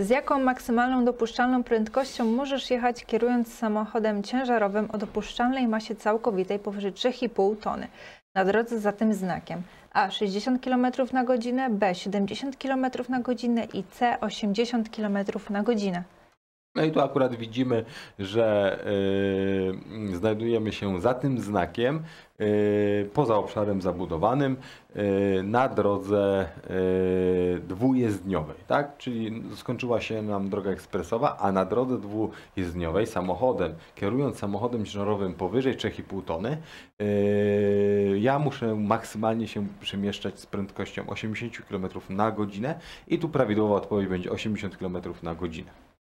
Z jaką maksymalną dopuszczalną prędkością możesz jechać kierując samochodem ciężarowym o dopuszczalnej masie całkowitej powyżej 3,5 tony na drodze za tym znakiem A 60 km na godzinę, B 70 km na godzinę i C 80 km na godzinę? No i tu akurat widzimy, że yy, znajdujemy się za tym znakiem, yy, poza obszarem zabudowanym, yy, na drodze yy, dwujezdniowej, tak? Czyli skończyła się nam droga ekspresowa, a na drodze dwujezdniowej samochodem, kierując samochodem ciężarowym powyżej 3,5 tony, yy, ja muszę maksymalnie się przemieszczać z prędkością 80 km na godzinę i tu prawidłowa odpowiedź będzie 80 km na godzinę.